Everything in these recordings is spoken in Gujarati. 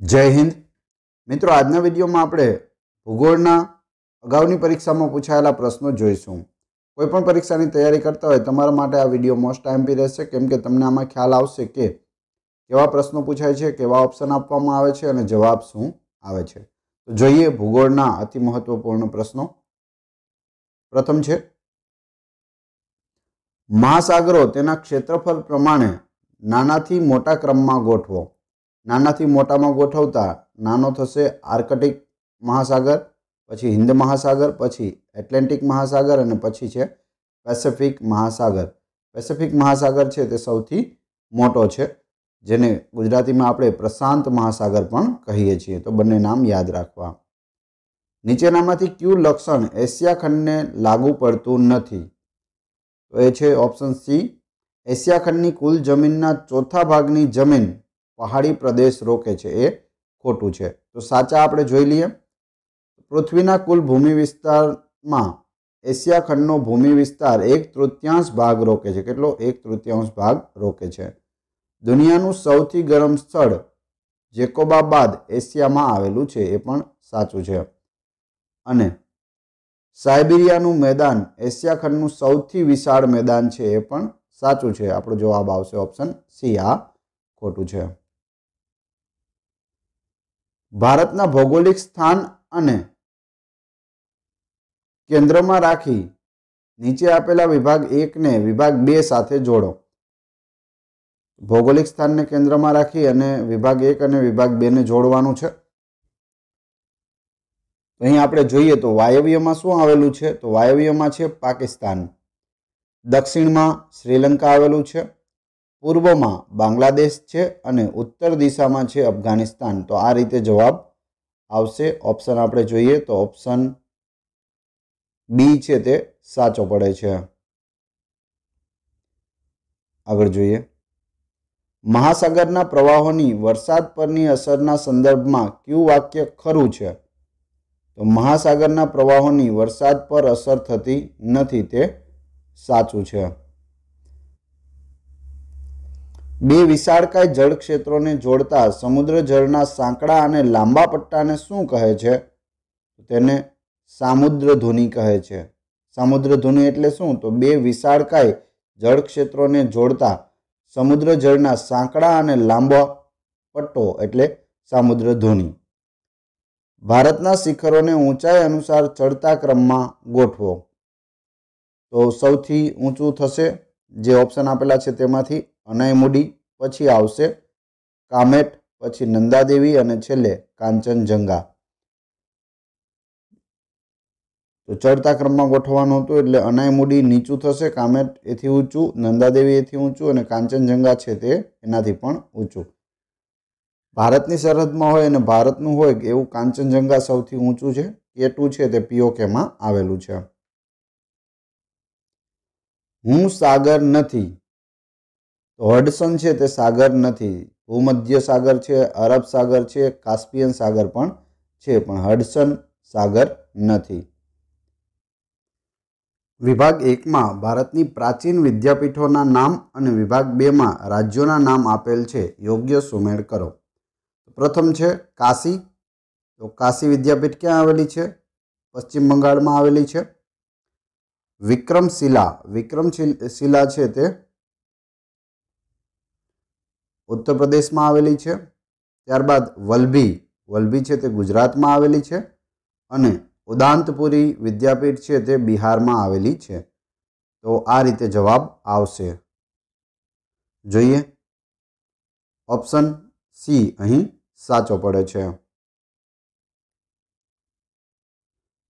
જય હિન્દ મિત્રો આજના વિડીયોમાં આપણે ભૂગોળના અગાઉની પરીક્ષામાં પૂછાયેલા પ્રશ્નો જોઈશું કોઈપણ પરીક્ષાની તૈયારી કરતા હોય તમારા માટે આ વિડીયો મોસ્ટ ટાઈમપી રહેશે કેમ કે તમને આમાં ખ્યાલ આવશે કે કેવા પ્રશ્નો પૂછાય છે કેવા ઓપ્શન આપવામાં આવે છે અને જવાબ શું આવે છે તો જોઈએ ભૂગોળના અતિ મહત્વપૂર્ણ પ્રશ્નો પ્રથમ છે મહાસાગરો તેના ક્ષેત્રફળ પ્રમાણે નાનાથી મોટા ક્રમમાં ગોઠવો નાનાથી મોટામાં ગોઠવતા નાનો થશે આર્કટિક મહાસાગર પછી હિન્દ મહાસાગર પછી એટલાન્ટિક મહાસાગર અને પછી છે પેસેફિક મહાસાગર પેસેફિક મહાસાગર છે તે સૌથી મોટો છે જેને ગુજરાતીમાં આપણે પ્રશાંત મહાસાગર પણ કહીએ છીએ તો બંને નામ યાદ રાખવા નીચેનામાંથી ક્યુ લક્ષણ એશિયા ખંડને લાગુ પડતું નથી તો એ છે ઓપ્શન સી એશિયા ખંડની કુલ જમીનના ચોથા ભાગની જમીન પહાડી પ્રદેશ રોકે છે એ ખોટું છે તો સાચા આપણે જોઈ લઈએ પૃથ્વીના કુલ ભૂમિ વિસ્તારમાં એશિયા ખંડનો ભૂમિ વિસ્તાર એક તૃતીયાંશ ભાગ રોકે છે કેટલો એક તૃતીયાંશ ભાગ રોકે છે દુનિયાનું સૌથી ગરમ સ્થળ જેકોબાબાદ એશિયામાં આવેલું છે એ પણ સાચું છે અને સાઇબિરિયાનું મેદાન એશિયા ખંડનું સૌથી વિશાળ મેદાન છે એ પણ સાચું છે આપણો જવાબ આવશે ઓપ્શન સી આ ખોટું છે ભારતના ભૌગોલિક સ્થાન અને કેન્દ્રમાં રાખી નીચે આપેલા વિભાગ એકને વિભાગ બે સાથે જોડો ભૌગોલિક સ્થાનને કેન્દ્રમાં રાખી અને વિભાગ એક અને વિભાગ બેને જોડવાનું છે અહીં આપણે જોઈએ તો વાયવ્યમાં શું આવેલું છે તો વાયવ્યમાં છે પાકિસ્તાન દક્ષિણમાં શ્રીલંકા આવેલું છે પૂર્વમાં બાંગ્લાદેશ છે અને ઉત્તર દિશામાં છે અફઘાનિસ્તાન તો આ રીતે જવાબ આવશે ઓપ્શન આપણે જોઈએ તો ઓપ્શન બી છે તે સાચો પડે છે આગળ જોઈએ મહાસાગરના પ્રવાહોની વરસાદ પરની અસરના સંદર્ભમાં કયું વાક્ય ખરું છે તો મહાસાગરના પ્રવાહોની વરસાદ પર અસર થતી નથી તે સાચું છે બે વિશાળકાય જળક્ષેત્રોને જોડતા સમુદ્ર જળના સાંકડા અને લાંબા પટ્ટાને શું કહે છે તેને સામુદ્ર ધુની કહે છે સામુદ્ર ધુની એટલે શું તો બે વિશાળકાય જળક્ષેત્રોને જોડતા સમુદ્ર જળના સાંકડા અને લાંબો પટ્ટો એટલે સામુદ્ર ધુની ભારતના શિખરોને ઊંચાઈ અનુસાર ચડતા ક્રમમાં ગોઠવો તો સૌથી ઊંચું થશે જે ઓપ્શન આપેલા છે તેમાંથી અનયમુડી પછી આવશે કામેટ પછી નંદાદેવી અને છેલ્લે કાંચનજંગા તો ચડતા ક્રમમાં ગોઠવવાનું હતું એટલે અનાયમુડી નીચું થશે કામેટ એથી ઊંચું નંદાદેવી એથી ઊંચું અને કાંચનજંગા છે તે એનાથી પણ ઊંચું ભારતની સરહદમાં હોય અને ભારતનું હોય એવું કાંચનજંગા સૌથી ઊંચું છે કેટુ છે તે પીઓકેમાં આવેલું છે હું સાગર નથી તો હડસન છે તે સાગર નથી ભૂમધ્ય સાગર છે અરબ સાગર છે કાસ્પિયન સાગર પણ છે પણ હડસન સાગર નથી વિભાગ એકમાં ભારતની પ્રાચીન વિદ્યાપીઠોના નામ અને વિભાગ બેમાં રાજ્યોના નામ આપેલ છે યોગ્ય સુમેળ કરો પ્રથમ છે કાશી તો કાશી વિદ્યાપીઠ ક્યાં આવેલી છે પશ્ચિમ બંગાળમાં આવેલી છે વિક્રમશિલા વિક્રમશિલા છે તે ઉત્તર પ્રદેશમાં આવેલી છે ત્યારબાદ વલભી વલભી છે તે ગુજરાતમાં આવેલી છે અને ઉદાંતપુરી વિદ્યાપીઠ છે તે બિહારમાં આવેલી છે તો આ રીતે જવાબ આવશે જોઈએ ઓપ્શન સી અહીં સાચો પડે છે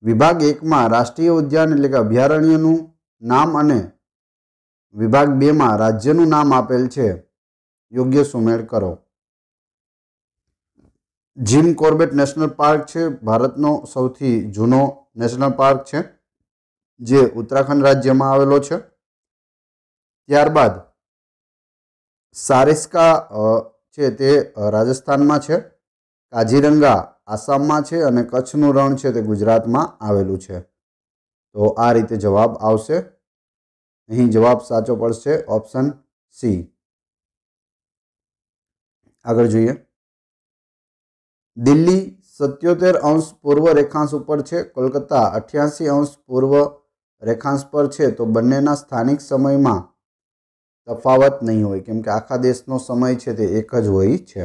વિભાગ એકમાં રાષ્ટ્રીય ઉદ્યાન એટલે કે અભયારણ્યનું નામ અને વિભાગ બેમાં રાજ્યનું નામ આપેલ છે યોગ્ય સુમેળ કરો જીમ કોર્બેટ નેશનલ પાર્ક છે ભારતનો સૌથી જૂનો નેશનલ પાર્ક છે જે ઉત્તરાખંડ રાજ્યમાં આવેલો છે ત્યારબાદ સારિસ્કા છે તે રાજસ્થાનમાં છે કાજીરંગા આસામમાં છે અને કચ્છનું રણ છે તે ગુજરાતમાં આવેલું છે તો આ રીતે જવાબ આવશે અહીં જવાબ સાચો પડશે ઓપ્શન સી આગળ જોઈએ દિલ્હી સત્યોતેર અંશ પૂર્વ રેખાંશ ઉપર છે કોલકાતા અઠ્યાસી અંશ પૂર્વ રેખાંશ પર છે તો બંનેના સ્થાનિક સમયમાં તફાવત નહીં હોય કેમ કે આખા દેશનો સમય છે તે એક જ હોય છે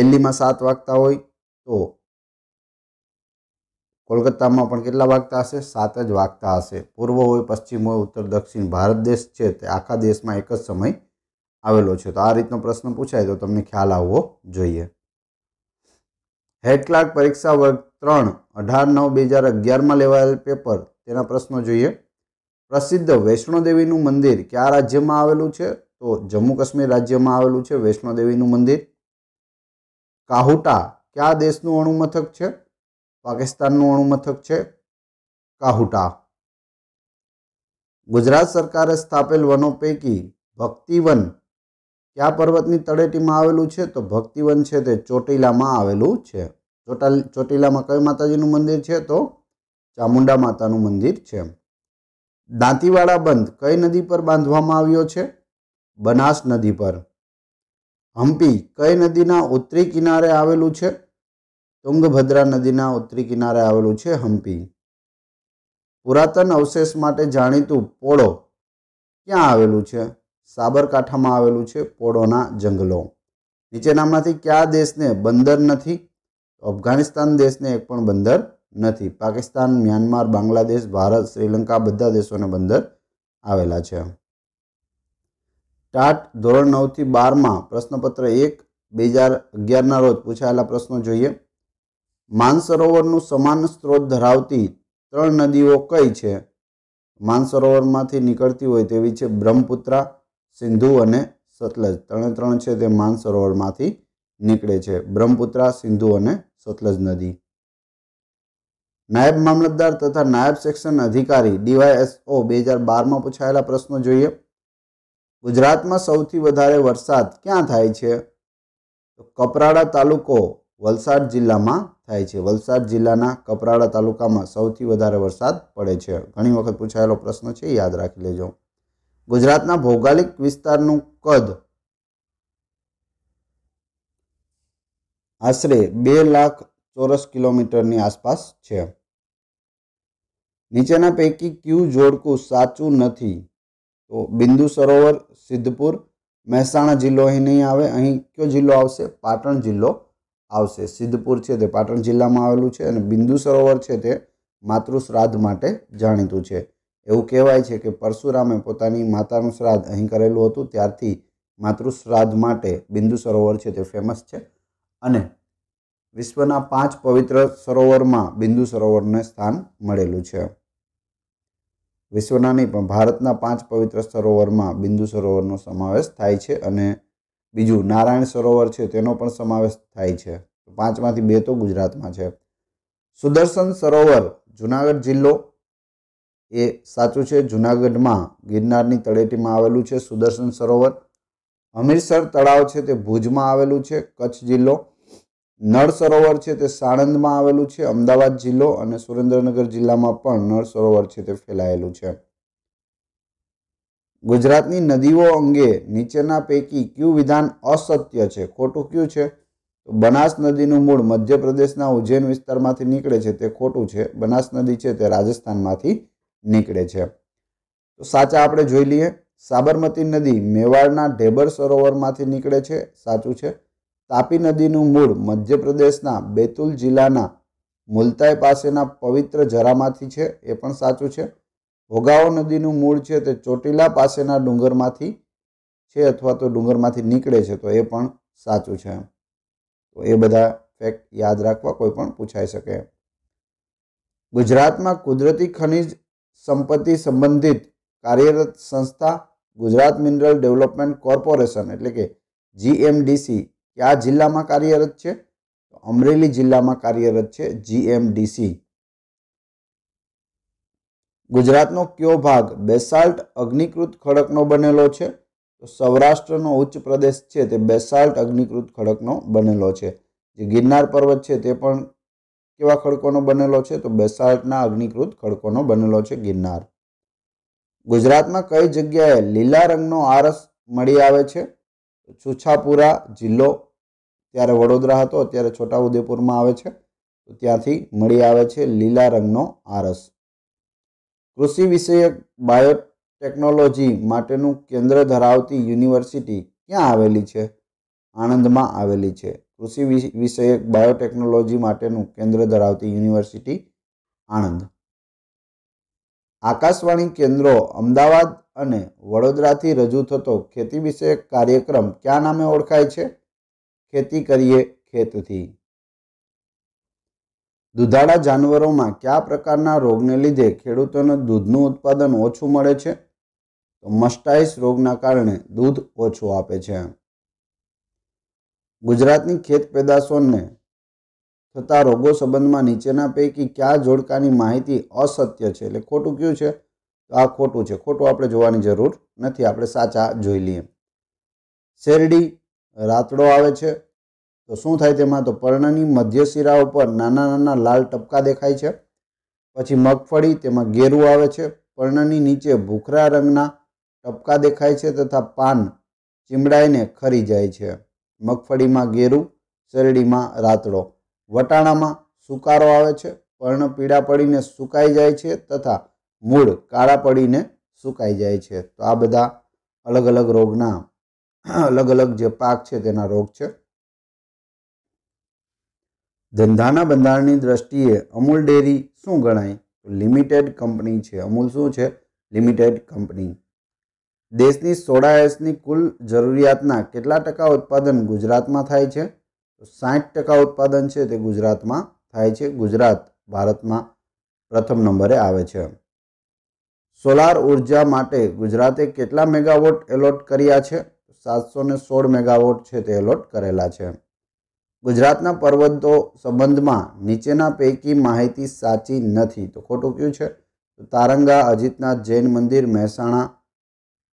દિલ્હીમાં સાત વાગતા હોય તો કોલકાતામાં પણ કેટલા વાગતા હશે સાત જ વાગતા હશે પૂર્વ હોય પશ્ચિમ હોય ઉત્તર દક્ષિણ ભારત દેશ છે તે આખા દેશમાં એક જ સમય આવેલો છે તો આ રીતનો પ્રશ્ન પૂછાય તો તમને ખ્યાલ આવવો જોઈએ હેડ ક્લાર્ક પરીક્ષા વર્ગ ત્રણ અઢાર નવ બે હજાર અગિયારમાં લેવાયેલ પેપર તેના પ્રશ્નો જોઈએ પ્રસિદ્ધ વૈષ્ણોદેવીનું મંદિર કયા રાજ્યમાં આવેલું છે તો જમ્મુ કાશ્મીર રાજ્યમાં આવેલું છે વૈષ્ણોદેવીનું મંદિર કાહુટા કયા દેશનું અણુમથક છે પાકિસ્તાનનું અણુમથક છે કાહુટા ગુજરાત સરકારે સ્થાપેલ વનો પૈકી ભક્તિવન કયા પર્વતની તળેટીમાં આવેલું છે તો ભક્તિવન છે તે ચોટીલામાં આવેલું છે ચોટા ચોટીલામાં કયું માતાજીનું મંદિર છે તો ચામુંડા માતાનું મંદિર છે દાંતીવાડા બંધ કઈ નદી પર બાંધવામાં આવ્યો છે બનાસ નદી પર હમ્પી કઈ નદીના ઉત્તરી કિનારે આવેલું છે તુંગભદ્રા નદીના ઉત્તરી કિનારે આવેલું છે હમ્પી પુરાતન અવશેષ માટે જાણીતું પોળો ક્યાં આવેલું છે સાબરકાંઠામાં આવેલું છે પોળોના જંગલો નીચેનામાંથી કયા દેશને બંદર નથી અફઘાનિસ્તાન દેશને એક પણ બંદર નથી પાકિસ્તાન મ્યાનમાર બાંગ્લાદેશ ભારત શ્રીલંકા બધા દેશોને બંદર આવેલા છે ટાટ ધોરણ નવથી બારમાં પ્રશ્નપત્ર એક બે હજાર અગિયારના રોજ પૂછાયેલા પ્રશ્નો જોઈએ માનસરોવરનું સમાન સ્ત્રોત ધરાવતી ત્રણ નદીઓ કઈ છે માનસરોવરમાંથી નીકળતી હોય તેવી છે બ્રહ્મપુત્રા સિંધુ અને સતલજ ત્રણે ત્રણ છે તે માનસરોવરમાંથી નીકળે છે બ્રહ્મપુત્રા સિંધુ અને સતલજ નદી નાયબ મામલતદાર તથા નાયબ સેક્શન અધિકારી ડીવાયએસઓ બે હજાર બારમાં પૂછાયેલા પ્રશ્નો જોઈએ ગુજરાતમાં સૌથી વધારે વરસાદ ક્યાં થાય છે તો કપરાડા તાલુકો વલસાડ જિલ્લામાં થાય છે વલસાડ જિલ્લાના કપરાડા તાલુકામાં સૌથી વધારે વરસાદ પડે છે ઘણી વખત પૂછાયેલો પ્રશ્ન છે યાદ રાખી લેજો ગુજરાતના ભૌગોલિક વિસ્તારનું કદ આશરે બે લાખ ચોરસ કિલોમીટરની આસપાસ છે નીચેના પૈકી કયું જોડકું સાચું નથી તો બિંદુ સરોવર સિદ્ધપુર મહેસાણા જિલ્લો અહીં નહીં આવે અહીં કયો જિલ્લો આવશે પાટણ જિલ્લો આવશે સિદ્ધપુર છે તે પાટણ જિલ્લામાં આવેલું છે અને બિંદુ સરોવર છે તે માતૃ શ્રાદ્ધ માટે જાણીતું છે એવું કહેવાય છે કે પરશુરામે પોતાની માતાનું શ્રાદ્ધ અહીં કરેલું હતું ત્યારથી માતૃ શ્રાદ્ધ માટે બિંદુ સરોવર છે તે ફેમસ છે અને વિશ્વના પાંચ પવિત્ર સરોવરમાં બિંદુ સરોવરને સ્થાન મળેલું છે વિશ્વના નહીં પણ ભારતના પાંચ પવિત્ર સરોવરમાં બિંદુ સરોવરનો સમાવેશ થાય છે અને બીજું નારાયણ સરોવર છે તેનો પણ સમાવેશ થાય છે પાંચમાંથી બે તો ગુજરાતમાં છે સુદર્શન સરોવર જુનાગઢ જિલ્લો એ સાચું છે જુનાગઢમાં ગિરનારની તળેટીમાં આવેલું છે સુદર્શન સરોવર હમીરસર તળાવ છે તે ભુજમાં આવેલું છે કચ્છ જિલ્લો નળ સરોવર છે તે સાણંદમાં આવેલું છે અમદાવાદ જિલ્લો અને સુરેન્દ્રનગર જિલ્લામાં પણ નળ સરોવર છે તે ફેલાયેલું છે ગુજરાતની નદીઓ અંગે નીચેના પૈકી ક્યુ વિધાન અસત્ય છે ખોટું ક્યું છે બનાસ નદીનું મૂળ મધ્યપ્રદેશના ઉજ્જૈન વિસ્તારમાંથી નીકળે છે તે ખોટું છે બનાસ નદી છે તે રાજસ્થાનમાંથી નીકળે છે તો સાચા આપણે જોઈ લઈએ સાબરમતી નદી મેવાડના ઢેબર સરોવરમાંથી નીકળે છે સાચું છે તાપી નદીનું મૂળ મધ્યપ્રદેશના બેતુલ જિલ્લાના મુલતાઈ પાસેના પવિત્ર જરામાંથી છે એ પણ સાચું છે ભોગાવો નદીનું મૂળ છે તે ચોટીલા પાસેના ડુંગરમાંથી છે અથવા તો ડુંગરમાંથી નીકળે છે તો એ પણ સાચું છે તો એ બધા ફેક્ટ યાદ રાખવા કોઈ પણ પૂછાઈ શકે ગુજરાતમાં કુદરતી ખનિજ સંપત્તિ સંબંધિત કાર્યરત સંસ્થા ગુજરાત મિનરલ ડેવલપમેન્ટ કોર્પોરેશન એટલે કે જીએમડીસી કયા જિલ્લામાં કાર્યરત છે અમરેલી જિલ્લામાં કાર્યરત છે જીએમડીસી ગુજરાતનો કયો ભાગ બેસાલ્ટ અગ્નિકૃત ખડકનો બનેલો છે તો સૌરાષ્ટ્રનો ઉચ્ચ પ્રદેશ છે તે બેસાલ્ટ અગ્નિકૃત ખડકનો બનેલો છે જે ગિરનાર પર્વત છે તે પણ કેવા ખડકોનો બનેલો છે તો બેસાલ્ટના અગ્નિકૃત ખડકોનો બનેલો છે ગિરનાર ગુજરાતમાં કઈ જગ્યાએ લીલા રંગનો આરસ મળી આવે છે છુછાપુરા જિલ્લો ત્યારે વડોદરા હતો અત્યારે છોટાઉદેપુરમાં આવે છે તો ત્યાંથી મળી આવે છે લીલા રંગનો આરસ કૃષિ વિષયક બાયોટેકનોલોજી માટેનું કેન્દ્ર ધરાવતી યુનિવર્સિટી ક્યાં આવેલી છે આણંદમાં આવેલી છે કૃષિ વિષયક બાયોટેકનોલોજી માટેનું કેન્દ્ર ધરાવતી યુનિવર્સિટી આણંદ આકાશવાણી કેન્દ્રો અમદાવાદ અને વડોદરાથી રજૂ થતો ખેતી વિષયક કાર્યક્રમ ક્યાં નામે ઓળખાય છે ખેતી કરીએ ખેતથી દુધાળા જાનવરોમાં કયા પ્રકારના રોગને લીધે ખેડૂતોને દૂધનું ઉત્પાદન ઓછું મળે છે તો મસ્ટાઇસ રોગના કારણે દૂધ ઓછું આપે છે ગુજરાતની ખેત પેદાશોને થતા રોગો સંબંધમાં નીચેના પૈકી કયા જોડકાની માહિતી અસત્ય છે એટલે ખોટું કયું છે તો આ ખોટું છે ખોટું આપણે જોવાની જરૂર નથી આપણે સાચા જોઈ લઈએ શેરડી રાતડો આવે છે તો શું થાય તેમાં તો પર્ણની મધ્ય શિરા ઉપર નાના નાના લાલ ટપકા દેખાય છે પછી મગફળી તેમાં ગેરું આવે છે પર્ણની નીચે ભૂખરા રંગના ટપકા દેખાય છે તથા પાન ચીમડાઈને ખરી જાય છે મગફળીમાં ગેરું શેરડીમાં રાતડો વટાણામાં સુકારો આવે છે પર્ણ પીળા પડીને સુકાઈ જાય છે તથા મૂળ કાળા પડીને સુકાઈ જાય છે તો આ બધા અલગ અલગ રોગના અલગ અલગ જે પાક છે તેના રોગ છે ધંધાના બંધારણની દ્રષ્ટિએ અમૂલ ડેરી શું ગણાય લિમિટેડ કંપની છે અમૂલ શું છે લિમિટેડ કંપની દેશની સોડા એસની કુલ જરૂરિયાતના કેટલા ટકા ઉત્પાદન ગુજરાતમાં થાય છે સાઠ ટકા ઉત્પાદન છે તે ગુજરાતમાં થાય છે ગુજરાત ભારતમાં પ્રથમ નંબરે આવે છે સોલાર ઉર્જા માટે ગુજરાતે કેટલા મેગાવોટ એલોટ કર્યા છે સાતસો સોળ મેગાવોટ છે તે એલોટ કરેલા છે ગુજરાતના પર્વતો સંબંધમાં નીચેના પૈકી માહિતી સાચી નથી તો ખોટું કયું છે તો તારંગા અજીતનાથ જૈન મંદિર મહેસાણા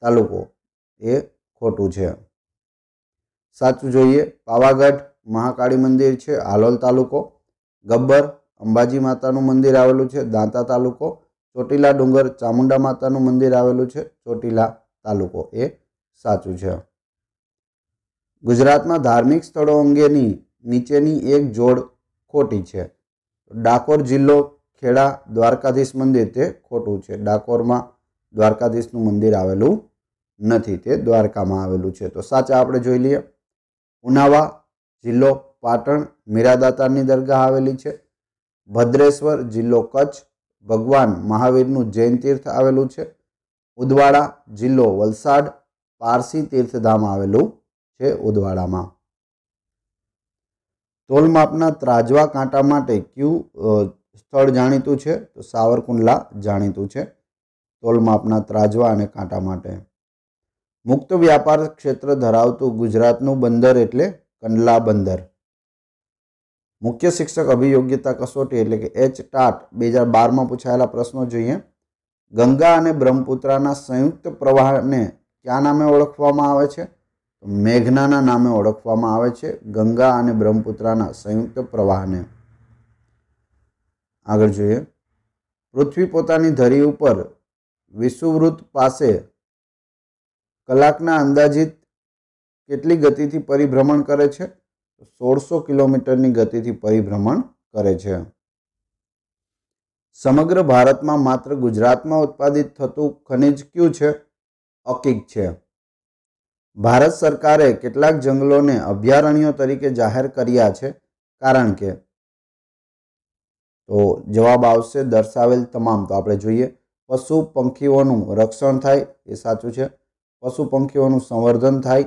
તાલુકો એ ખોટું છે સાચું જોઈએ પાવાગઢ મહાકાળી મંદિર છે આલોલ તાલુકો ગબ્બર અંબાજી માતાનું મંદિર આવેલું છે દાંતા તાલુકો ચોટીલા ડુંગર ચામુંડા માતાનું મંદિર આવેલું છે ચોટીલા તાલુકો એ સાચું છે ગુજરાતમાં ધાર્મિક સ્થળો અંગેની નીચેની એક જોડ ખોટી છે ડાકોર જિલ્લો ખેડા દ્વારકાધીશ મંદિર તે ખોટું છે ડાકોરમાં દ્વારકાધીશનું મંદિર આવેલું નથી તે દ્વારકામાં આવેલું છે તો સાચા આપણે જોઈ લઈએ ઉનાવા જિલ્લો પાટણ મીરાદાતાની દરગાહ આવેલી છે ભદ્રેશ્વર જિલ્લો કચ્છ ભગવાન મહાવીરનું જૈન તીર્થ આવેલું છે ઉદવાડા જિલ્લો વલસાડ પારસી તીર્થધામ આવેલું છે ઉદવાડામાં તોલમાપના ત્રાજવા કાંટા માટે કયું સ્થળ જાણીતું છે તો સાવરકુંડલા જાણીતું છે તોલમાપના ત્રાજવા અને કાંટા માટે મુક્ત વ્યાપાર ક્ષેત્ર ધરાવતું ગુજરાતનું બંદર એટલે કંડલા બંદર મુખ્ય શિક્ષક અભિયોગ્યતા કસોટી એટલે કે એચ ટાટ બે હજાર બારમાં પૂછાયેલા પ્રશ્નો જોઈએ ગંગા અને બ્રહ્મપુત્રાના સંયુક્ત પ્રવાહને ક્યાં નામે ઓળખવામાં આવે છે મેઘનાના નામે ઓળખવામાં આવે છે ગંગા અને બ્રહ્મપુત્રાના સંયુક્ત પ્રવાહને આગળ જોઈએ પૃથ્વી પોતાની ધરી ઉપર વિષુવૃત પાસે કલાકના અંદાજિત કેટલી ગતિથી પરિભ્રમણ કરે છે સોળસો કિલોમીટરની ગતિથી પરિભ્રમણ કરે છે સમગ્ર ભારતમાં માત્ર ગુજરાતમાં ઉત્પાદિત થતું ખનિજ કયું છે અકીક છે ભારત સરકારે કેટલાક જંગલોને અભયારણ્યો તરીકે જાહેર કર્યા છે કારણ કે તો જવાબ આવશે દર્શાવેલ તમામ તો આપણે જોઈએ પશુ પંખીઓનું રક્ષણ થાય એ સાચું છે પશુ પંખીઓનું સંવર્ધન થાય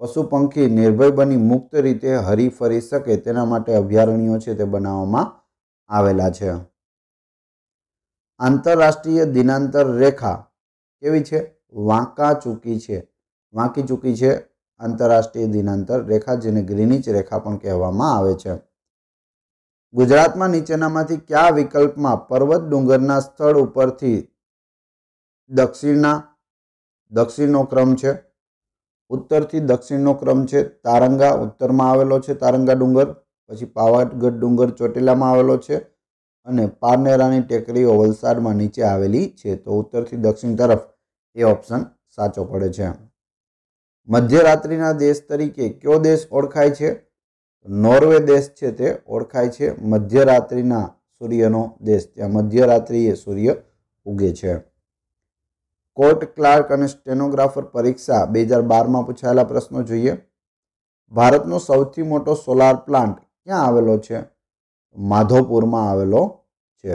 પશુ પંખી નિર્ભય બની મુક્ત રીતે હરી ફરી શકે તેના માટે અભયારણ્યો છે તે બનાવવામાં આવેલા છે આંતરરાષ્ટ્રીય દિનાંતર રેખા કેવી છે વાંકા ચૂકી છે વાંકી ચૂકી છે આંતરરાષ્ટ્રીય દિનાંતર રેખા જેને ગ્રીનિચ રેખા પણ કહેવામાં આવે છે ગુજરાતમાં નીચેનામાંથી કયા વિકલ્પમાં પર્વત ડુંગરના સ્થળ ઉપરથી દક્ષિણના દક્ષિણનો ક્રમ છે ઉત્તરથી દક્ષિણનો ક્રમ છે તારંગા ઉત્તરમાં આવેલો છે તારંગા ડુંગર પછી પાવાગઢ ડુંગર ચોટીલામાં આવેલો છે અને પારનેરાની ટેકરીઓ વલસાડમાં નીચે આવેલી છે તો ઉત્તરથી દક્ષિણ તરફ એ ઓપ્શન સાચો પડે છે મધ્યરાત્રિના દેશ તરીકે કયો દેશ ઓળખાય છે નોર્વે દેશ છે તે ઓળખાય છે મધ્યરાત્રિના સૂર્યનો દેશ ત્યાં મધ્યરાત્રિએ સૂર્ય ઉગે છે કોર્ટ ક્લાર્ક અને સ્ટેનોગ્રાફર પરીક્ષા બે હજાર બારમાં પૂછાયેલા પ્રશ્નો જોઈએ ભારતનો સૌથી મોટો સોલાર પ્લાન્ટ ક્યાં આવેલો છે માધોપુરમાં આવેલો છે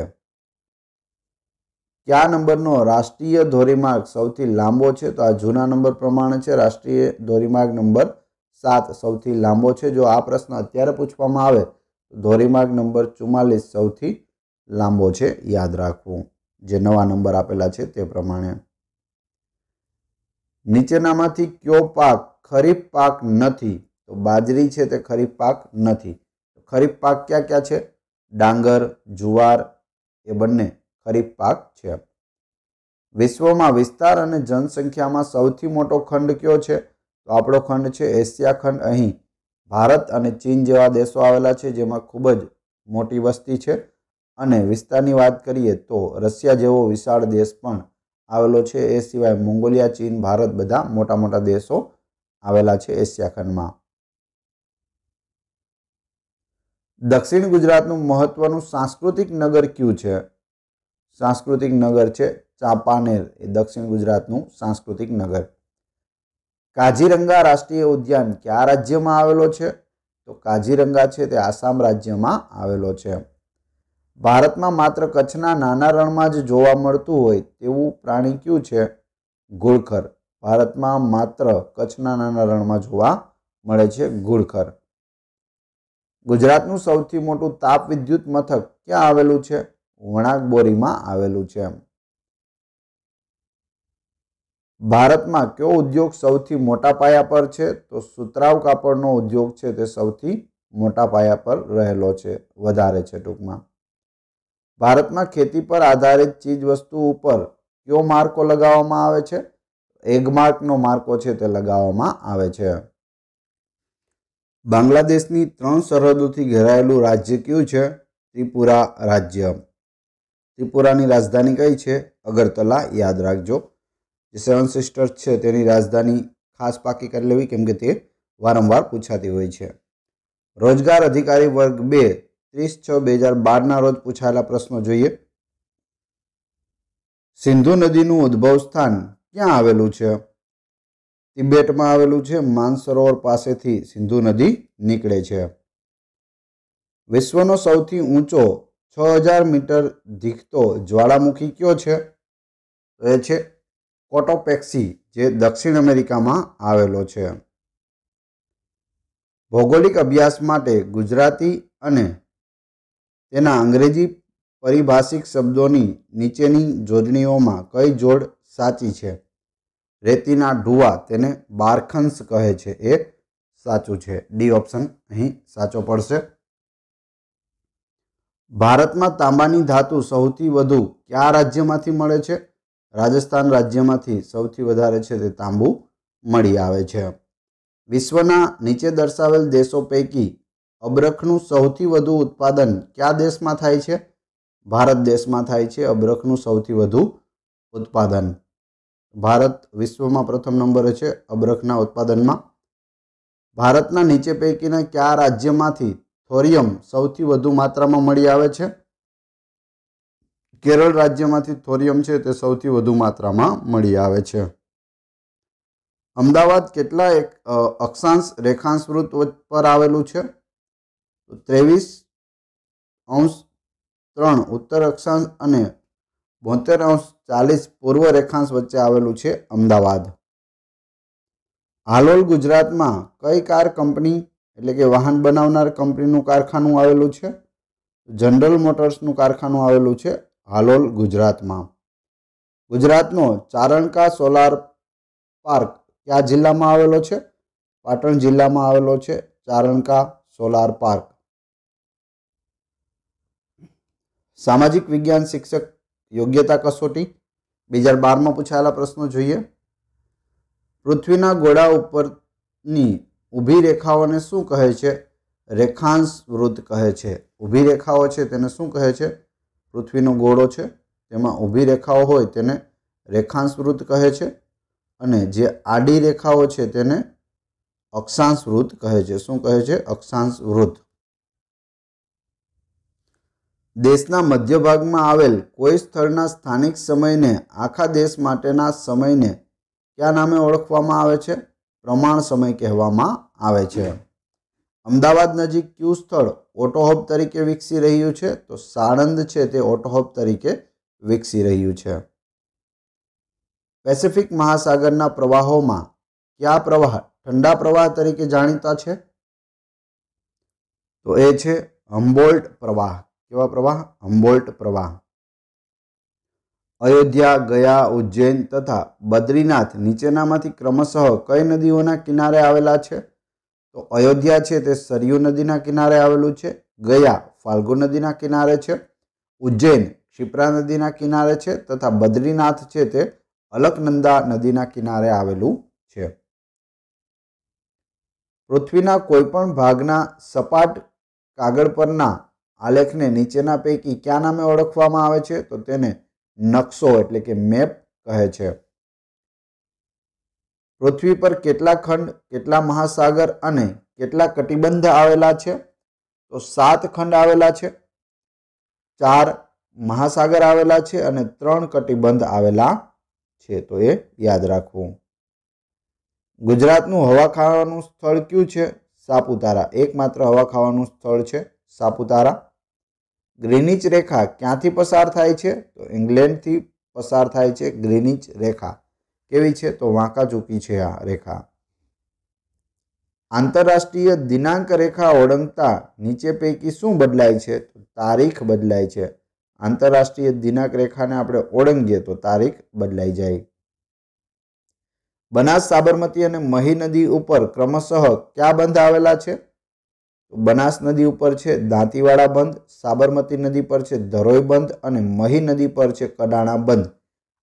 કયા નંબરનો રાષ્ટ્રીય ધોરીમાર્ગ સૌથી લાંબો છે તો આ જૂના નંબર પ્રમાણે છે રાષ્ટ્રીય ધોરીમાર્ગ નંબર સાત સૌથી લાંબો છે જો આ પ્રશ્ન અત્યારે પૂછવામાં આવે તો ધોરીમાર્ગ નંબર ચુમ્માલીસ સૌથી લાંબો છે યાદ રાખવું જે નવા નંબર આપેલા છે તે પ્રમાણે નીચેનામાંથી કયો પાક ખરીફ પાક નથી તો બાજરી છે તે ખરીફ પાક નથી ખરીફ પાક ક્યાં ક્યાં છે ડાંગર જુવાર એ બંને પરિપાક છે વિશ્વમાં વિસ્તાર અને જનસંખ્યામાં સૌથી મોટો ખંડ કયો છે તો આપણો ખંડ છે એશિયા ખંડ અહીં ભારત અને ચીન જેવા દેશો આવેલા છે જેમાં ખૂબ જ મોટી વસ્તી છે અને વિસ્તારની વાત કરીએ તો રશિયા જેવો વિશાળ દેશ પણ આવેલો છે એ સિવાય મોંગોલિયા ચીન ભારત બધા મોટા મોટા દેશો આવેલા છે એશિયા ખંડમાં દક્ષિણ ગુજરાતનું મહત્વનું સાંસ્કૃતિક નગર કયું છે સાંસ્કૃતિક નગર છે ચાંપાનેર એ દક્ષિણ ગુજરાતનું સાંસ્કૃતિક નગર કાજીરંગા રાષ્ટ્રીય ઉદ્યાન કયા રાજ્યમાં આવેલો છે તો કાજીરંગા છે તે આસામ રાજ્યમાં આવેલો છે ભારતમાં માત્ર કચ્છના નાના રણમાં જ જોવા મળતું હોય તેવું પ્રાણી કયું છે ઘુડખર ભારતમાં માત્ર કચ્છના નાના રણમાં જોવા મળે છે ઘુડખર ગુજરાતનું સૌથી મોટું તાપ વિદ્યુત મથક ક્યાં આવેલું છે વણાક બોરીમાં આવેલું છે ભારતમાં કયો ઉદ્યોગ સૌથી મોટા પાયા પર છે તો સુતરાવ કાપડનો ઉદ્યોગ છે તે સૌથી મોટા પાયા પર રહેલો છે વધારે છે ટૂંકમાં ભારતમાં ખેતી પર આધારિત ચીજ વસ્તુ ઉપર કયો માર્કો લગાવવામાં આવે છે એગમાર્કનો માર્કો છે તે લગાવવામાં આવે છે બાંગ્લાદેશની ત્રણ સરહદોથી ઘેરાયેલું રાજ્ય કયું છે ત્રિપુરા રાજ્ય ત્રિપુરાની રાજધાની કઈ છે અગરતલા યાદ રાખજો જે સેવન સિસ્ટર્સ છે તેની રાજધાની ખાસ પાકી કરી લેવી કેમ કે તે વારંવાર પૂછાતી હોય છે રોજગાર અધિકારી વર્ગ બે ત્રીસ છ બે હજાર બારના રોજ પૂછાયેલા પ્રશ્નો જોઈએ સિંધુ નદીનું ઉદ્ભવ સ્થાન ક્યાં આવેલું છે તિબેટમાં આવેલું છે માનસરોવર પાસેથી સિંધુ નદી નીકળે છે વિશ્વનો સૌથી ઊંચો છ હજાર મીટર દીખતો જ્વાળામુખી કયો છે તો એ છે કોટોપેક્સી જે દક્ષિણ અમેરિકામાં આવેલો છે ભૌગોલિક અભ્યાસ માટે ગુજરાતી અને તેના અંગ્રેજી પરિભાષિક શબ્દોની નીચેની જોડણીઓમાં કઈ જોડ સાચી છે રેતીના ઢુવા તેને બારખંસ કહે છે એ સાચું છે ડી ઓપ્શન અહીં સાચો પડશે ભારતમાં તાંબાની ધાતુ સૌથી વધુ કયા રાજ્યમાંથી મળે છે રાજસ્થાન રાજ્યમાંથી સૌથી વધારે છે તે તાંબુ મળી આવે છે વિશ્વના નીચે દર્શાવેલ દેશો પૈકી અબ્રખનું સૌથી વધુ ઉત્પાદન કયા દેશમાં થાય છે ભારત દેશમાં થાય છે અબરખનું સૌથી વધુ ઉત્પાદન ભારત વિશ્વમાં પ્રથમ નંબરે છે અબરખના ઉત્પાદનમાં ભારતના નીચે પૈકીના કયા રાજ્યમાંથી થોરિયમ સૌથી વધુ માત્રામાં મળી આવે છે કેરળ રાજ્યમાંથી થોરિયમ છે તે સૌથી વધુ માત્રામાં મળી આવે છે અમદાવાદ કેટલા એક અક્ષાંશ રેખાંશ વૃત્ત પર આવેલું છે ત્રેવીસ અંશ ત્રણ ઉત્તર અક્ષાંશ અને બોતેર અંશ ચાલીસ પૂર્વ રેખાંશ વચ્ચે આવેલું છે અમદાવાદ હાલોલ ગુજરાતમાં કઈ કાર કંપની એટલે કે વાહન બનાવનાર કંપનીનું કારખાનું આવેલું છે જનરલ મોટર્સનું કારખાનું આવેલું છે હાલોલ ગુજરાતમાં ગુજરાતનો ચારણકા સોલાર પાર્ક કયા જિલ્લામાં આવેલો છે પાટણ જિલ્લામાં આવેલો છે ચારણકા સોલાર પાર્ક સામાજિક વિજ્ઞાન શિક્ષક યોગ્યતા કસોટી બે હજાર બારમાં પૂછાયેલા પ્રશ્નો જોઈએ પૃથ્વીના ગોળા ઉપરની ઊભી રેખાઓને શું કહે છે રેખાંશ વૃત્ત કહે છે ઊભી રેખાઓ છે તેને શું કહે છે પૃથ્વીનો ગોળો છે તેમાં ઊભી રેખાઓ હોય તેને રેખાંશ વૃત્ત કહે છે અને જે આડી રેખાઓ છે તેને અક્ષાંશ વૃત્ત કહે છે શું કહે છે અક્ષાંશ વૃત્ત દેશના મધ્ય ભાગમાં આવેલ કોઈ સ્થળના સ્થાનિક સમયને આખા દેશ માટેના સમયને ક્યાં નામે ઓળખવામાં આવે છે પ્રમાણ સમય કહેવામાં આવે છે અમદાવાદ નજીક કયું સ્થળ ઓટો તરીકે વિકસી રહ્યું છે તો સાણંદ છે તે ઓટો તરીકે વિકસી રહ્યું છે પેસિફિક મહાસાગરના પ્રવાહોમાં કયા પ્રવાહ ઠંડા પ્રવાહ તરીકે જાણીતા છે તો એ છે હમ્બોલ્ટ પ્રવાહ કેવા પ્રવાહ હમ્બોલ્ટ પ્રવાહ અયોધ્યા ગયા ઉજ્જૈન તથા બદ્રીનાથ નીચેનામાંથી ક્રમશઃ કઈ નદીઓના કિનારે આવેલા છે તો અયોધ્યા છે તે સરયુ નદીના કિનારે આવેલું છે ગયા ફાલ્ગુ નદીના કિનારે છે ઉજ્જૈન ક્ષિપ્રા નદીના કિનારે છે તથા બદ્રીનાથ છે તે અલકનંદા નદીના કિનારે આવેલું છે પૃથ્વીના કોઈપણ ભાગના સપાટ કાગળ પરના આલેખને નીચેના પૈકી ક્યાં નામે ઓળખવામાં આવે છે તો તેને નકશો એટલે કે મેપ કહે છે પૃથ્વી પર કેટલા ખંડ કેટલા મહાસાગર અને કેટલા કટિબંધ આવેલા છે તો સાત ખંડ આવેલા છે ચાર મહાસાગર આવેલા છે અને ત્રણ કટિબંધ આવેલા છે તો એ યાદ રાખવું ગુજરાતનું હવા ખાવાનું સ્થળ કયું છે સાપુતારા એકમાત્ર હવા ખાવાનું સ્થળ છે સાપુતારા ગ્રીનિચ રેખા ક્યાંથી પસાર થાય છે તો ઇંગ્લેન્ડથી પસાર થાય છે ગ્રીનિચ રેખા કેવી છે તો વાંકા ચૂકી છે આ રેખા આંતરરાષ્ટ્રીય દિનાંક રેખા ઓળંગતા નીચે પૈકી શું બદલાય છે તો તારીખ બદલાય છે આંતરરાષ્ટ્રીય દિનાંક રેખાને આપણે ઓળંગીએ તો તારીખ બદલાઈ જાય બનાસ સાબરમતી અને મહી નદી ઉપર ક્રમશઃ ક્યાં બંધ આવેલા છે બનાસ નદી ઉપર છે દાંતીવાડા બંધ સાબરમતી નદી પર છે ધરોઈ બંધ અને મહી નદી પર છે કડાણા બંધ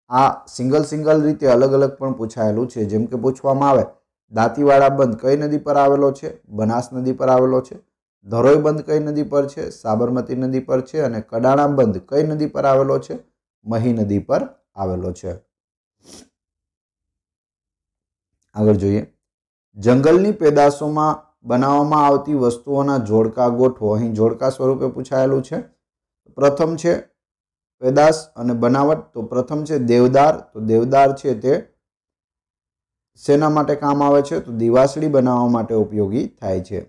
આ સિંગલ સિંગલ રીતે અલગ અલગ પણ પૂછાયેલું છે જેમ કે પૂછવામાં આવે દાંતીવાડા બંધ કઈ નદી પર આવેલો છે બનાસ નદી પર આવેલો છે ધરોઈ બંધ કઈ નદી પર છે સાબરમતી નદી પર છે અને કડાણા બંધ કઈ નદી પર આવેલો છે મહી નદી પર આવેલો છે આગળ જોઈએ જંગલની પેદાશોમાં બનાવવામાં આવતી વસ્તુઓના જોડકા ગોઠવો અહીં જોડકા સ્વરૂપે પૂછાયેલું છે પ્રથમ છે પેદાશ અને બનાવટ તો પ્રથમ છે દેવદાર તો દેવદાર છે તે શેના માટે કામ આવે છે તો દિવાસળી બનાવવા માટે ઉપયોગી થાય છે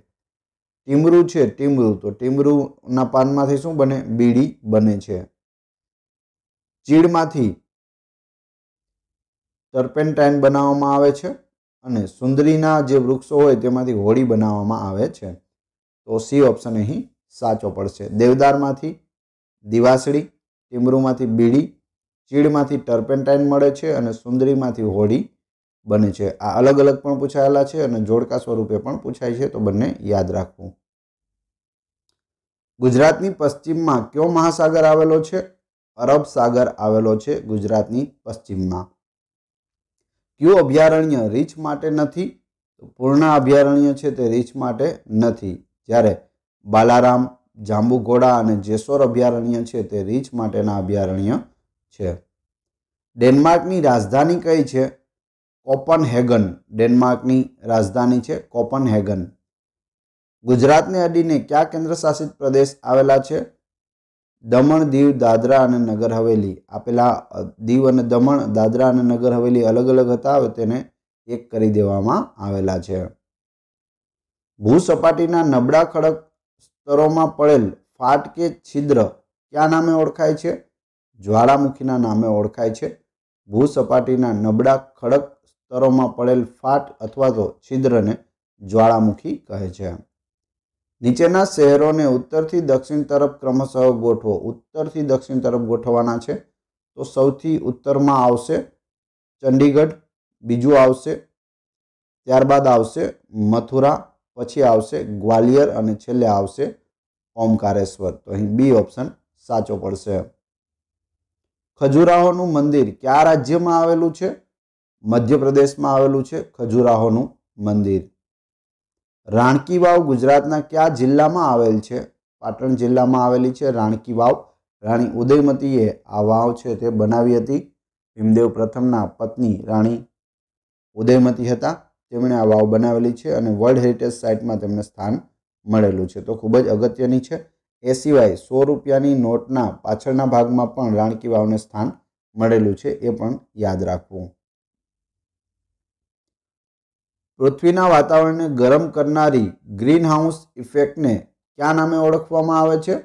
ટીમરું છે ટીમરું તો ટીમરુંના પાનમાંથી શું બને બીડી બને છે ચીડમાંથી ટર્પેન્ટાઇન બનાવવામાં આવે છે અને સુંદરીના જે વૃક્ષો હોય તેમાંથી હોળી બનાવવામાં આવે છે તો સી ઓપ્શન અહીં સાચો પડશે દેવદારમાંથી દિવાસળી ટીમરૂમાંથી બીડી ચીડમાંથી ટર્પેન્ટાઇન મળે છે અને સુંદરીમાંથી હોળી બને છે આ અલગ અલગ પણ પૂછાયેલા છે અને જોડકા સ્વરૂપે પણ પૂછાય છે તો બંને યાદ રાખવું ગુજરાતની પશ્ચિમમાં કયો મહાસાગર આવેલો છે અરબ સાગર આવેલો છે ગુજરાતની પશ્ચિમમાં કયું અભયારણ્ય રીંછ માટે નથી તો પૂર્ણા અભયારણ્ય છે તે રીછ માટે નથી જ્યારે બાલારામ જાંબુઘોડા અને જેસોર અભયારણ્ય છે તે રીંછ માટેના અભયારણ્ય છે ડેનમાર્કની રાજધાની કઈ છે કોપનહેગન ડેનમાર્કની રાજધાની છે કોપનહેગન ગુજરાતને અડીને કયા કેન્દ્રશાસિત પ્રદેશ આવેલા છે દમણ દીવ દાદરા અને નગર હવેલી આપેલા દીવ અને દમણ દાદરા અને નગર હવેલી અલગ અલગ હતા હવે તેને એક કરી દેવામાં આવેલા છે ભૂ સપાટીના નબળા ખડક સ્તરોમાં પડેલ ફાટ કે છિદ્ર ક્યાં નામે ઓળખાય છે જ્વાળામુખીના નામે ઓળખાય છે ભૂ સપાટીના નબળા ખડક સ્તરોમાં પડેલ ફાટ અથવા તો છિદ્રને જ્વાળામુખી કહે છે નીચેના શહેરોને ઉત્તરથી દક્ષિણ તરફ ક્રમશઃ ગોઠવો ઉત્તરથી દક્ષિણ તરફ ગોઠવવાના છે તો સૌથી ઉત્તરમાં આવશે ચંડીગઢ બીજું આવશે ત્યારબાદ આવશે મથુરા પછી આવશે ગ્વાલિયર અને છેલ્લે આવશે ઓમકારેશ્વર તો અહીં બી ઓપ્શન સાચો પડશે ખજુરાહોનું મંદિર કયા રાજ્યમાં આવેલું છે મધ્યપ્રદેશમાં આવેલું છે ખજુરાહોનું મંદિર રાણકી વાવ ગુજરાતના કયા જિલ્લામાં આવેલ છે પાટણ જિલ્લામાં આવેલી છે રાણકી વાવ રાણી ઉદયમતીએ આ વાવ છે તે બનાવી હતી ભીમદેવ પ્રથમના પત્ની રાણી ઉદયમતી હતા તેમણે આ વાવ બનાવેલી છે અને વર્લ્ડ હેરિટેજ સાઇટમાં તેમને સ્થાન મળેલું છે તો ખૂબ જ અગત્યની છે એ સિવાય સો રૂપિયાની નોટના પાછળના ભાગમાં પણ રાણકી વાવને સ્થાન મળેલું છે એ પણ યાદ રાખવું પૃથ્વીના વાતાવરણને ગરમ કરનારી ગ્રીનહાઉસ ઇફેક્ટને ક્યાં નામે ઓળખવામાં આવે છે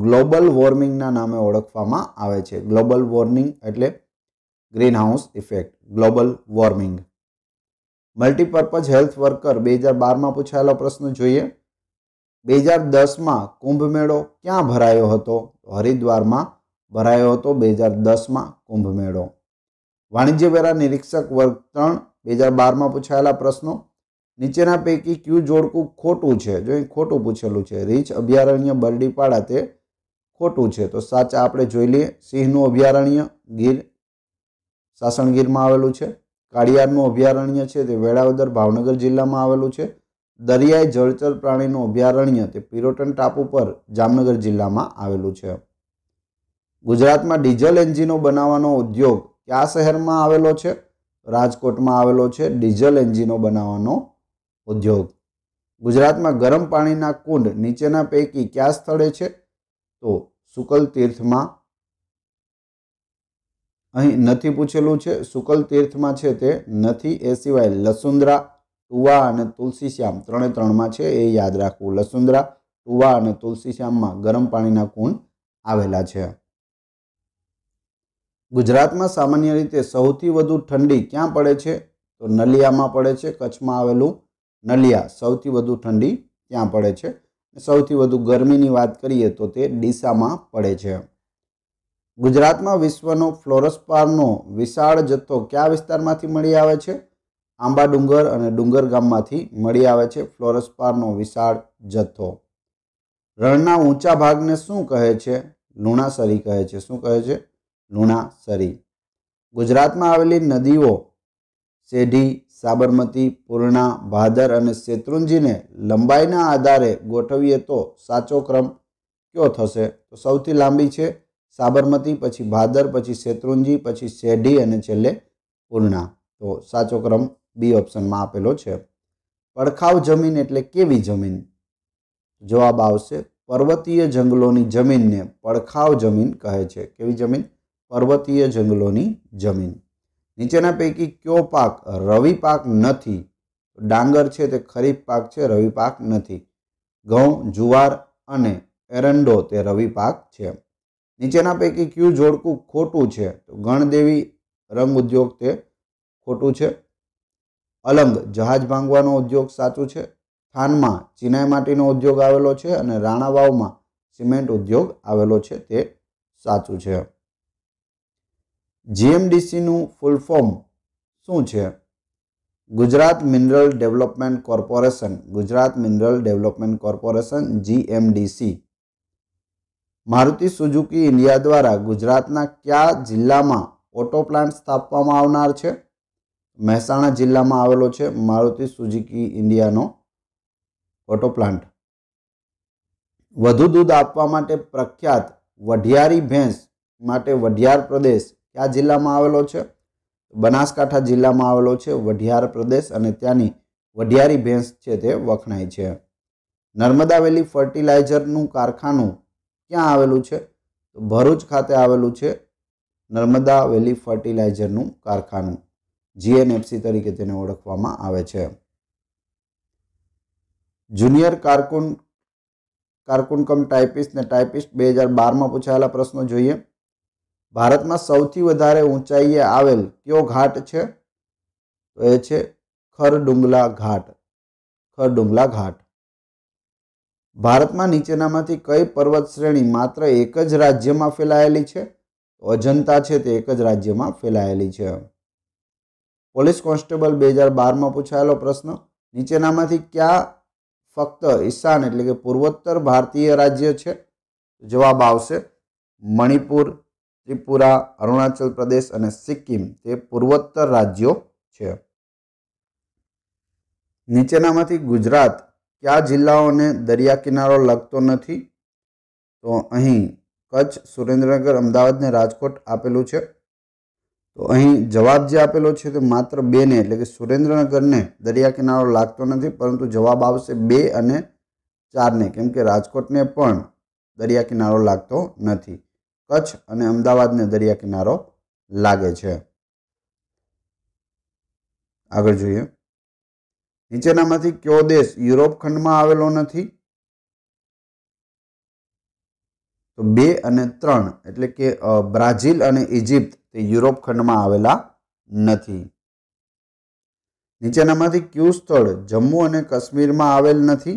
ગ્લોબલ વોર્મિંગના નામે ઓળખવામાં આવે છે ગ્લોબલ વોર્મિંગ એટલે greenhouse effect global warming multipurpose health worker બે હજાર બારમાં પૂછાયેલો પ્રશ્ન જોઈએ બે હજાર દસમાં કુંભમેળો ક્યાં ભરાયો હતો હરિદ્વારમાં ભરાયો હતો બે હજાર દસમાં કુંભ મેળો વાણિજ્ય વેરા નિરીક્ષક વર્ગ ત્રણ બે હજાર બારમાં પૂછાયેલા પ્રશ્નો નીચેના પૈકી ક્યુ જોડકું ખોટું છે જો અહીં ખોટું પૂછેલું છે રીચ અભયારણ્ય બરડીપાડા તે ખોટું છે તો સાચા આપણે જોઈ લઈએ સિંહનું અભયારણ્ય ગીર સાસણગીરમાં આવેલું છે કાળિયારનું અભયારણ્ય છે તે વેળાવદર ભાવનગર જિલ્લામાં આવેલું છે દરિયાઈ જળચર પ્રાણીનું અભયારણ્ય તે પિરોટન ટાપુ પર જામનગર જિલ્લામાં આવેલું છે ગુજરાતમાં ડીઝલ એન્જિનો બનાવવાનો ઉદ્યોગ કયા શહેરમાં આવેલો છે રાજકોટમાં આવેલો છે ડીઝલ એન્જિનો બનાવવાનો ઉદ્યોગ ગુજરાતમાં ગરમ પાણીના કુંડ નીચેના પૈકી કયા સ્થળે છે તો શુકલ તીર્થમાં અહીં નથી પૂછેલું છે શુકલ તીર્થમાં છે તે નથી એ સિવાય લસુંદરા ટુવા અને તુલસી શ્યામ ત્રણે ત્રણમાં છે એ યાદ રાખવું લસુંદરા ટુવા અને તુલસી શ્યામમાં ગરમ પાણીના કુંડ આવેલા છે ગુજરાતમાં સામાન્ય રીતે સૌથી વધુ ઠંડી ક્યાં પડે છે તો નલિયામાં પડે છે કચ્છમાં આવેલું નલિયા સૌથી વધુ ઠંડી ત્યાં પડે છે સૌથી વધુ ગરમીની વાત કરીએ તો તે ડીસામાં પડે છે ગુજરાતમાં વિશ્વનો ફ્લોરસપારનો વિશાળ જથ્થો કયા વિસ્તારમાંથી મળી આવે છે આંબા ડુંગર અને ડુંગર ગામમાંથી મળી આવે છે ફ્લોરસપારનો વિશાળ જથ્થો રણના ઊંચા ભાગને શું કહે છે લુણાસરી કહે છે શું કહે છે લુણાસરી ગુજરાતમાં આવેલી નદીઓ શેઢી સાબરમતી પૂર્ણા ભાદર અને શેત્રુંજીને લંબાઈના આધારે ગોઠવીએ તો સાચો ક્રમ કયો થશે તો સૌથી લાંબી છે સાબરમતી પછી ભાદર પછી શેત્રુંજી પછી શેઢી અને છેલ્લે પૂર્ણા તો સાચો ક્રમ બી ઓપ્શનમાં આપેલો છે પડખાવ જમીન એટલે કેવી જમીન જવાબ આવશે પર્વતીય જંગલોની જમીનને પડખાવ જમીન કહે છે કેવી જમીન પર્વતીય જંગલોની જમીન નીચેના પૈકી કયો પાક રવિ પાક નથી ડાંગર છે તે ખરીફ પાક છે રવિ પાક નથી ઘઉં જુવાર અને એરંડો તે રવિ પાક છે નીચેના પૈકી કયું જોડકું ખોટું છે તો ગણદેવી રંગ ઉદ્યોગ તે ખોટું છે અલંગ જહાજ ભાંગવાનો ઉદ્યોગ સાચું છે થાનમાં ચિનાઈ માટીનો ઉદ્યોગ આવેલો છે અને રાણાવાવમાં સિમેન્ટ ઉદ્યોગ આવેલો છે તે સાચું છે જીએમડીસીનું ફૂલ ફોર્મ શું છે Gujarat mineral development corporation Gujarat mineral development corporation GMDC Maruti Suzuki India દ્વારા ગુજરાતના કયા જિલ્લામાં ઓટો પ્લાન્ટ સ્થાપવામાં આવનાર છે મહેસાણા જિલ્લામાં આવેલો છે મારુતિ સુઝુકી ઇન્ડિયાનો ઓટો પ્લાન્ટ વધુ દૂધ આપવા માટે પ્રખ્યાત વઢિયારી ભેંસ માટે વઢિયાર પ્રદેશ કયા જિલ્લામાં આવેલો છે બનાસકાંઠા જિલ્લામાં આવેલો છે વઢિયાર પ્રદેશ અને ત્યાંની વઢિયારી ભેંસ છે તે વખણાય છે નર્મદા વેલી ફર્ટિલાઇઝરનું કારખાનું ક્યાં આવેલું છે તો ભરૂચ ખાતે આવેલું છે નર્મદા વેલી ફર્ટિલાઇઝરનું કારખાનું જીએનએફસી તરીકે તેને ઓળખવામાં આવે છે જુનિયર કારકુન કારકુન કમ ટાઈપિસ્ટ ને ટાઈપિસ્ટ બે હજાર બારમાં પૂછાયેલા પ્રશ્નો જોઈએ ભારતમાં સૌથી વધારે ઊંચાઈએ આવેલ કયો ઘાટ છે તો એ છે ખરડુંગલા ઘાટ ખરડુંગલા ઘાટ ભારતમાં નીચેનામાંથી કઈ પર્વત શ્રેણી માત્ર એક જ રાજ્યમાં ફેલાયેલી છે અજંતા છે તે એક જ રાજ્યમાં ફેલાયેલી છે પોલીસ કોન્સ્ટેબલ બે હજાર બારમાં પૂછાયેલો પ્રશ્ન નીચેનામાંથી ક્યાં ફક્ત ઈશાન એટલે કે પૂર્વોત્તર ભારતીય રાજ્ય છે જવાબ આવશે મણિપુર ત્રિપુરા અરુણાચલ પ્રદેશ અને સિક્કિમ તે પૂર્વોત્તર રાજ્યો છે નીચેનામાંથી ગુજરાત કયા જિલ્લાઓને દરિયા કિનારો લાગતો નથી તો અહીં કચ્છ સુરેન્દ્રનગર અમદાવાદ ને રાજકોટ આપેલું છે તો અહીં જવાબ જે આપેલો છે તે માત્ર બેને એટલે કે સુરેન્દ્રનગરને દરિયા કિનારો લાગતો નથી પરંતુ જવાબ આવશે બે અને ચારને કેમ કે રાજકોટને પણ દરિયા કિનારો લાગતો નથી કચ્છ અને અમદાવાદને દરિયા કિનારો લાગે છે આગળ જોઈએ નીચેનામાંથી કયો દેશ યુરોપ ખંડમાં આવેલો નથી તો બે અને ત્રણ એટલે કે બ્રાઝિલ અને ઇજિપ્ત તે યુરોપ ખંડમાં આવેલા નથી નીચેનામાંથી કયું સ્થળ જમ્મુ અને કાશ્મીરમાં આવેલ નથી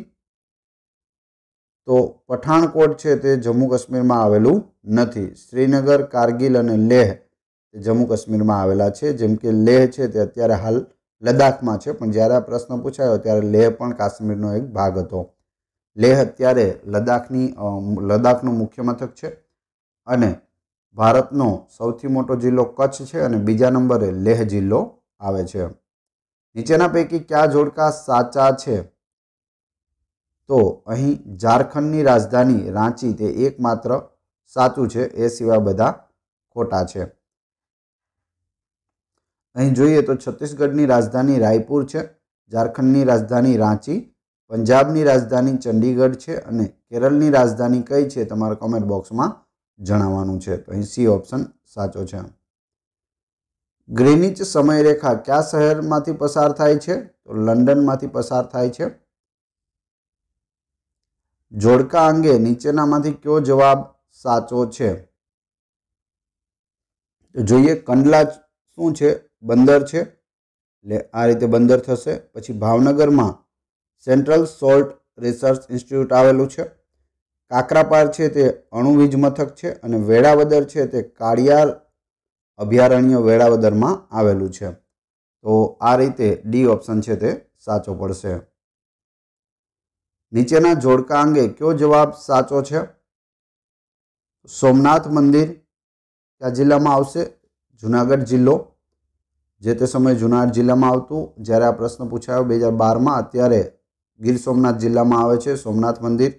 તો પઠાણકોટ છે તે જમ્મુ કાશ્મીરમાં આવેલું નથી શ્રીનગર કારગિલ અને લેહ તે જમ્મુ કાશ્મીરમાં આવેલા છે જેમ કે લેહ છે તે અત્યારે હાલ લદ્દાખમાં છે પણ જ્યારે આ પ્રશ્ન પૂછાયો ત્યારે લેહ પણ કાશ્મીરનો એક ભાગ હતો લેહ અત્યારે લદ્દાખની લદ્દાખનું મુખ્ય મથક છે અને ભારતનો સૌથી મોટો જિલ્લો કચ્છ છે અને બીજા નંબરે લેહ જિલ્લો આવે છે નીચેના પૈકી કયા જોડકા સાચા છે તો અહીં ઝારખંડની રાજધાની રાંચી તે એકમાત્ર સાચું છે એ સિવાય બધા ખોટા છે અહીં જોઈએ તો છત્તીસગઢની રાજધાની રાયપુર છે ઝારખંડની રાજધાની રાંચી પંજાબની રાજધાની ચંડીગઢ છે અને કેરળની રાજધાની કઈ છે તમારે કોમેન્ટ બોક્સમાં જણાવવાનું છે તો અહીં સી ઓપ્શન સાચો છે ગ્રીનિચ સમયરેખા કયા શહેરમાંથી પસાર થાય છે તો લંડનમાંથી પસાર થાય છે જોડકા અંગે નીચેનામાંથી કયો જવાબ સાચો છે તો જોઈએ કંડલા શું છે બંદર છે એટલે આ રીતે બંદર થશે પછી ભાવનગરમાં સેન્ટ્રલ સોલ્ટ રિસર્ચ ઇન્સ્ટિટ્યૂટ આવેલું છે કાકરાપાર છે તે અણુવીજ મથક છે અને વેળાવદર છે તે કાળિયાર અભયારણ્ય વેળાવદરમાં આવેલું છે તો આ રીતે ડી ઓપ્શન છે તે સાચો પડશે નીચેના જોડકા અંગે કયો જવાબ સાચો છે સોમનાથ મંદિર કયા જિલ્લામાં આવશે જુનાગઢ જિલ્લો જે તે સમયે જુનાગઢ જિલ્લામાં આવતું જ્યારે આ પ્રશ્ન પૂછાયો બે હજાર બારમાં અત્યારે ગીર સોમનાથ જિલ્લામાં આવે છે સોમનાથ મંદિર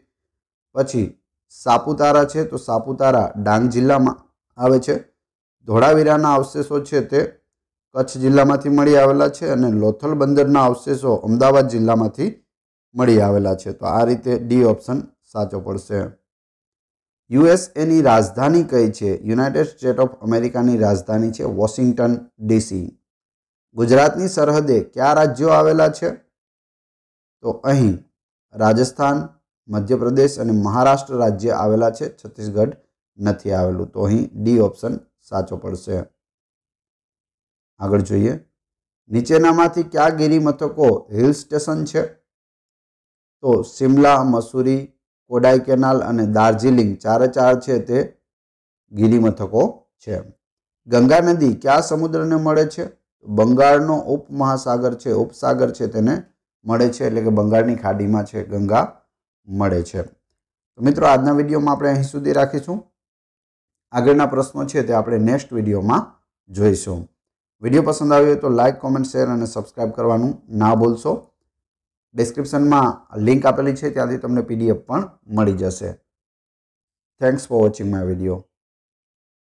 પછી સાપુતારા છે તો સાપુતારા ડાંગ જિલ્લામાં આવે છે ધોળાવીરાના અવશેષો છે તે કચ્છ જિલ્લામાંથી મળી આવેલા છે અને લોથલ બંદરના અવશેષો અમદાવાદ જિલ્લામાંથી મળી આવેલા છે તો આ રીતે ડી ઓપ્શન સાચો પડશે યુએસએની રાજધાની કઈ છે યુનાઇટેડ સ્ટેટ ઓફ અમેરિકાની રાજધાની છે વોશિંગ્ટન ડીસી ગુજરાતની સરહદે કયા રાજ્યો આવેલા છે તો અહીં રાજસ્થાન મધ્યપ્રદેશ અને મહારાષ્ટ્ર રાજ્ય આવેલા છે છત્તીસગઢ નથી આવેલું તો અહીં ડી ઓપ્શન સાચો પડશે આગળ જોઈએ નીચેનામાંથી કયા ગીરી હિલ સ્ટેશન છે તો શિમલા મસૂરી કોડાઈકેનાલ અને દાર્જિલિંગ ચારે ચાર છે તે ગીરી છે ગંગા નદી કયા સમુદ્રને મળે છે બંગાળનો ઉપમહાસાગર છે ઉપસાગર છે તેને મળે છે એટલે કે બંગાળની ખાડીમાં છે ગંગા મળે છે તો મિત્રો આજના વિડીયોમાં આપણે અહીં સુધી રાખીશું આગળના પ્રશ્નો છે તે આપણે નેક્સ્ટ વિડીયોમાં જોઈશું વિડીયો પસંદ આવ્યો તો લાઇક કોમેન્ટ શેર અને સબસ્ક્રાઈબ કરવાનું ના ભૂલશો ડિસ્ક્રિપ્શનમાં લિંક આપેલી છે ત્યાંથી તમને પીડીએફ પણ મળી જશે thanks for watching my video